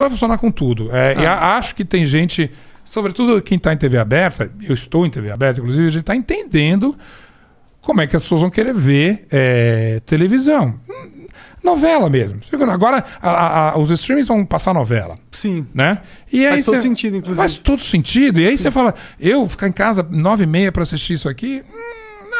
vai funcionar com tudo. É, ah. acho que tem gente, sobretudo quem está em TV aberta, eu estou em TV aberta, inclusive, a gente está entendendo como é que as pessoas vão querer ver é, televisão. Novela mesmo. Agora a, a, os streams vão passar novela. Sim. Né? E aí faz todo sentido, inclusive. Faz todo sentido. E aí você fala, eu ficar em casa nove e meia para assistir isso aqui, hum,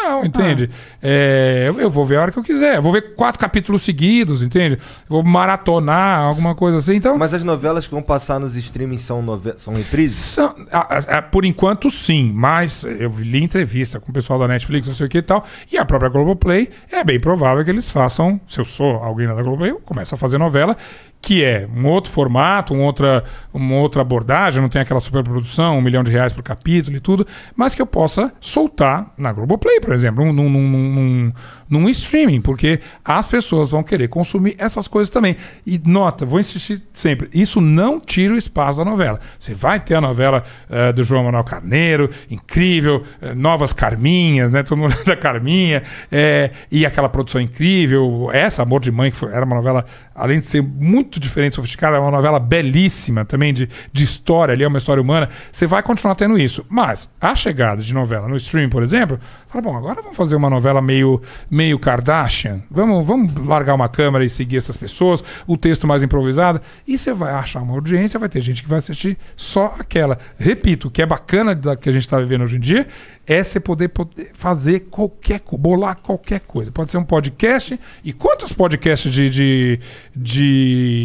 não, tá. entende? Ah. É, eu, eu vou ver a hora que eu quiser. Eu vou ver quatro capítulos seguidos, entende? Eu vou maratonar, alguma coisa assim. Então... Mas as novelas que vão passar nos streamings são, nove... são reprises? São, a, a, por enquanto, sim. Mas eu li entrevista com o pessoal da Netflix, não sei o que e tal. E a própria Globoplay, é bem provável que eles façam. Se eu sou alguém da Globoplay, eu começo a fazer novela que é um outro formato, um outra, uma outra abordagem, não tem aquela superprodução, um milhão de reais por capítulo e tudo, mas que eu possa soltar na Globoplay, por exemplo, num, num, num, num streaming, porque as pessoas vão querer consumir essas coisas também. E nota, vou insistir sempre, isso não tira o espaço da novela. Você vai ter a novela uh, do João Manuel Carneiro, incrível, uh, Novas Carminhas, né? Todo mundo da Carminha, é, e aquela produção incrível, essa Amor de Mãe, que foi, era uma novela, além de ser muito muito diferente, sofisticada, é uma novela belíssima também de, de história, ali é uma história humana, você vai continuar tendo isso. Mas a chegada de novela no stream, por exemplo, fala, bom, agora vamos fazer uma novela meio, meio Kardashian, vamos, vamos largar uma câmera e seguir essas pessoas, o texto mais improvisado, e você vai achar uma audiência, vai ter gente que vai assistir só aquela. Repito, o que é bacana da, que a gente está vivendo hoje em dia é você poder, poder fazer qualquer coisa, bolar qualquer coisa. Pode ser um podcast, e quantos podcasts de, de, de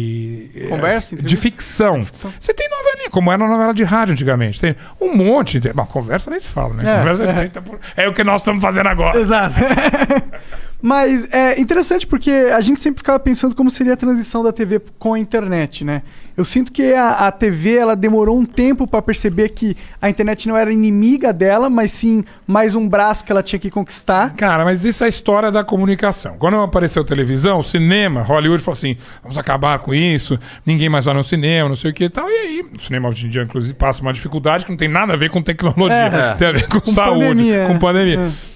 conversa, é, de ficção. ficção. Você tem novelinha, como era novela de rádio antigamente. Tem um monte de. Bom, conversa nem se fala, né? É, é. É. é o que nós estamos fazendo agora. Exato. Mas é interessante porque a gente sempre ficava pensando como seria a transição da TV com a internet, né? Eu sinto que a, a TV ela demorou um tempo para perceber que a internet não era inimiga dela, mas sim mais um braço que ela tinha que conquistar. Cara, mas isso é a história da comunicação. Quando apareceu televisão, cinema, Hollywood falou assim: vamos acabar com isso, ninguém mais vai no cinema, não sei o que e tal. E aí, o cinema hoje em dia, inclusive, passa uma dificuldade que não tem nada a ver com tecnologia, é, tem a ver com, com saúde, pandemia, com é. pandemia. É.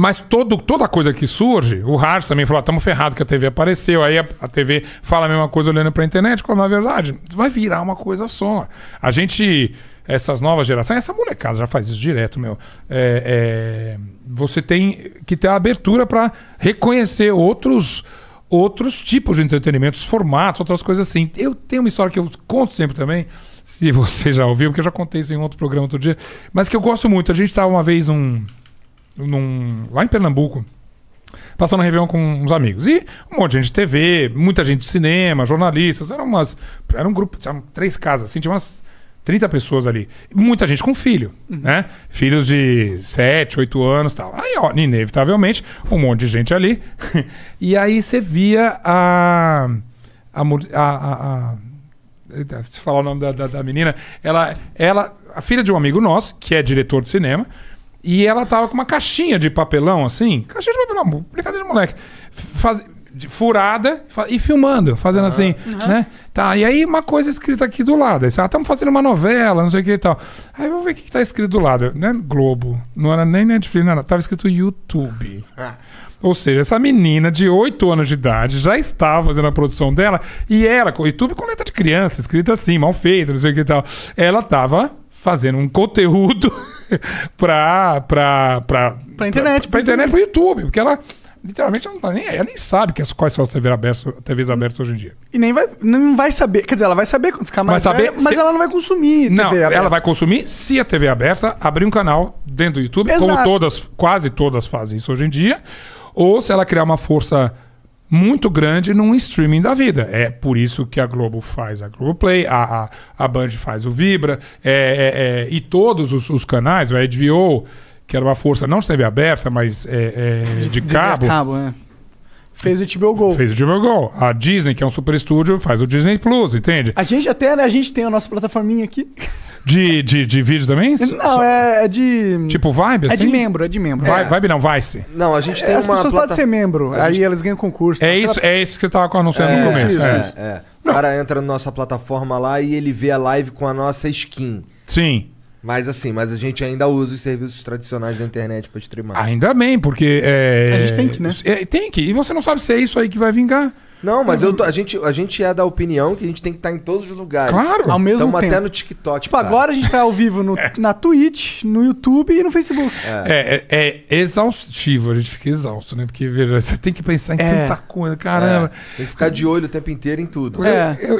Mas todo, toda coisa que surge, o rádio também falou, estamos ah, ferrados que a TV apareceu. Aí a, a, TV fala a mesma coisa olhando para a internet, quando na verdade vai virar uma coisa só. A gente, essas novas gerações, essa molecada já faz isso direto, meu. É, é, você tem que ter a abertura para reconhecer outros outros tipos de entretenimento, formatos, outras coisas assim. Eu tenho uma história que eu conto sempre também, se você já ouviu, porque eu já contei isso em outro programa outro dia, mas que eu gosto muito. A gente estava uma vez num num, lá em Pernambuco, passando um Réveillon com uns amigos. E um monte de gente de TV, muita gente de cinema, jornalistas, eram umas. Era um grupo, tinha três casas, assim, tinha umas 30 pessoas ali. Muita gente com filho, uhum. né? Filhos de 7, 8 anos tal. Aí, ó, inevitavelmente, um monte de gente ali. e aí você via a. a, a, a se falar o nome da, da, da menina, ela, ela, a filha de um amigo nosso, que é diretor de cinema, e ela tava com uma caixinha de papelão, assim. Caixinha de papelão, brincadeira de moleque. Faz, furada e filmando, fazendo uhum. assim, uhum. né? Tá, e aí uma coisa escrita aqui do lado. Aí, ah, fazendo uma novela, não sei o que e tal. Aí vamos vou ver o que, que tá escrito do lado. Não né? era Globo, não era nem Netflix, não era. Tava escrito YouTube. É. Ou seja, essa menina de 8 anos de idade já estava fazendo a produção dela e ela, com YouTube com letra de criança, escrita assim, mal feita, não sei o que e tal. Ela tava fazendo um conteúdo. pra, pra, pra, pra internet. Pra, pra internet, pro YouTube. Porque ela literalmente ela não tá nem ela nem sabe quais são as TVs abertas, TVs abertas hoje em dia. E nem vai, não vai saber, quer dizer, ela vai saber quando ficar mais vai saber velha, se... mas ela não vai consumir Não, aberta. ela vai consumir se a TV é aberta abrir um canal dentro do YouTube, Exato. como todas, quase todas fazem isso hoje em dia, ou se ela criar uma força muito grande num streaming da vida. É por isso que a Globo faz a Globoplay, a, a, a Band faz o Vibra, é, é, é, e todos os, os canais, a HBO, que era uma força, não esteve aberta, mas é, é, de, de cabo. De cabo é. Fez o HBO Go. Fez o HBO Go. A Disney, que é um super estúdio, faz o Disney Plus, entende? A gente até, né, a gente tem a nossa plataforminha aqui. De, de, de vídeo também? Não, é, é, de. Tipo vibe, assim? É de assim? membro, é de membro. É. Vibe, não, Vice. Não, a gente é, tem As uma. pessoas plata- podem ser membro, aí elas ganham concurso. É né? isso, é isso que eu tava anunciando no começo. isso, é. isso. É. O cara entra na nossa plataforma lá e ele vê a live com a nossa skin. Sim. Mas assim, mas a gente ainda usa os serviços tradicionais da internet pra streamar. Ainda bem, porque. é, A gente tem que, né? é, tem que. E você não sabe se é isso aí que vai vingar. Não, mas eu tô- a, gente, a gente é da opinião que a gente tem que estar tá em todos os lugares. Claro. Ao mesmo tempo. até no TikTok. Tipo, cara. agora a gente está ao vivo no- é. na Twitch, no YouTube e no Facebook. É, é, é, é exaustivo, a gente fica exausto, né? Porque veja, você tem que pensar em É. tanta coisa, caramba. É. Tem que ficar de olho o tempo inteiro em tudo. É. Eu-